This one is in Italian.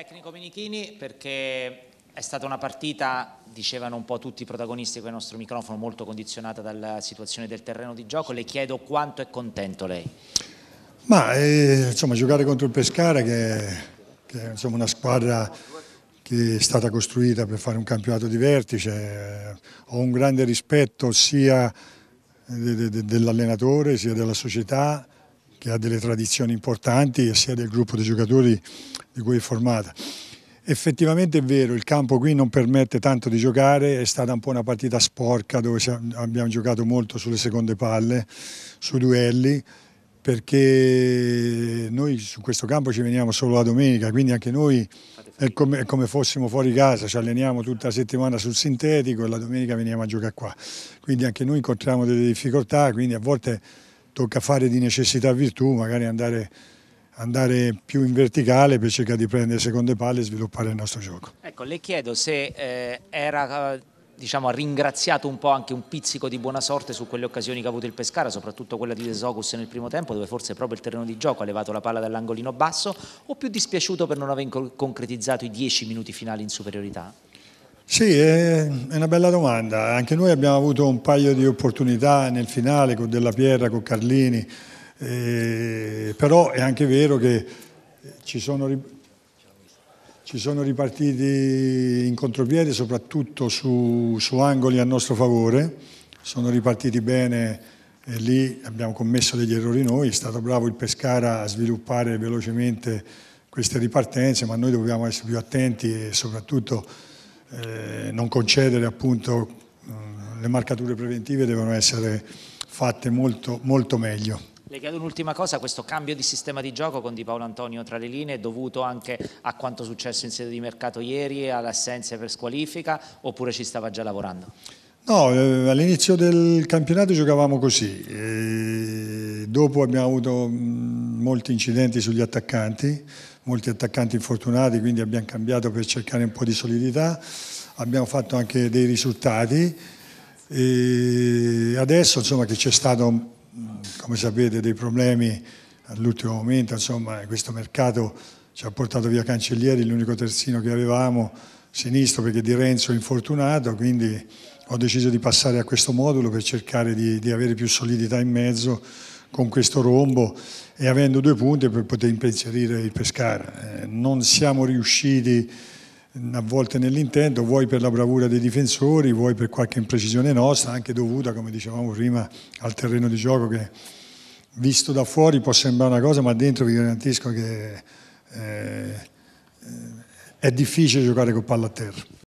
Tecnico Minichini, perché è stata una partita, dicevano un po' tutti i protagonisti con il nostro microfono, molto condizionata dalla situazione del terreno di gioco. Le chiedo quanto è contento lei? Ma eh, insomma giocare contro il Pescara che, che è insomma, una squadra che è stata costruita per fare un campionato di vertice, eh, ho un grande rispetto sia dell'allenatore sia della società che ha delle tradizioni importanti sia del gruppo di giocatori di cui è formata. Effettivamente è vero, il campo qui non permette tanto di giocare, è stata un po' una partita sporca dove abbiamo giocato molto sulle seconde palle, sui duelli, perché noi su questo campo ci veniamo solo la domenica, quindi anche noi è come, è come, fossimo fuori casa, ci alleniamo tutta la settimana sul sintetico e la domenica veniamo a giocare qua. Quindi anche noi incontriamo delle difficoltà, quindi a volte tocca fare di necessità virtù, magari andare andare più in verticale per cercare di prendere seconde palle e sviluppare il nostro gioco. Ecco, le chiedo se eh, era diciamo, ringraziato un po' anche un pizzico di buona sorte su quelle occasioni che ha avuto il Pescara, soprattutto quella di Desocus nel primo tempo, dove forse proprio il terreno di gioco ha levato la palla dall'angolino basso, o più dispiaciuto per non aver concretizzato i dieci minuti finali in superiorità? Sì, è una bella domanda. Anche noi abbiamo avuto un paio di opportunità nel finale con Della Pierra, con Carlini, eh, però è anche vero che ci sono, ci sono ripartiti in contropiede soprattutto su, su, angoli a nostro favore, sono ripartiti bene e lì abbiamo commesso degli errori noi, è stato bravo il Pescara a sviluppare velocemente queste ripartenze, ma noi dobbiamo essere più attenti e soprattutto eh, non concedere appunto eh, le marcature preventive devono essere fatte molto, molto meglio. Le chiedo un'ultima cosa, questo cambio di sistema di gioco con Di Paolo Antonio tra le linee è dovuto anche a quanto successo in sede di mercato ieri, all'assenza per squalifica oppure ci stava già lavorando? No, eh, all'inizio del campionato giocavamo così, eh, dopo abbiamo avuto mh, molti incidenti sugli attaccanti, molti attaccanti infortunati, quindi abbiamo cambiato per cercare un po' di solidità, abbiamo fatto anche dei risultati e adesso insomma che c'è stato, mm, come sapete, dei problemi all'ultimo momento, insomma questo mercato ci ha portato via Cancellieri, l'unico terzino che avevamo sinistro perché Di Renzo è infortunato, quindi ho deciso di passare a questo modulo per cercare di, di avere più solidità in mezzo con questo rombo e avendo due punti per poter impensierire il Pescara. Eh, non siamo riusciti a volte nell'intento, vuoi per la bravura dei difensori, vuoi per qualche imprecisione nostra, anche dovuta, come dicevamo prima, al terreno di gioco che visto da fuori può sembrare una cosa, ma dentro vi garantisco che eh, eh è difficile giocare con palla a terra.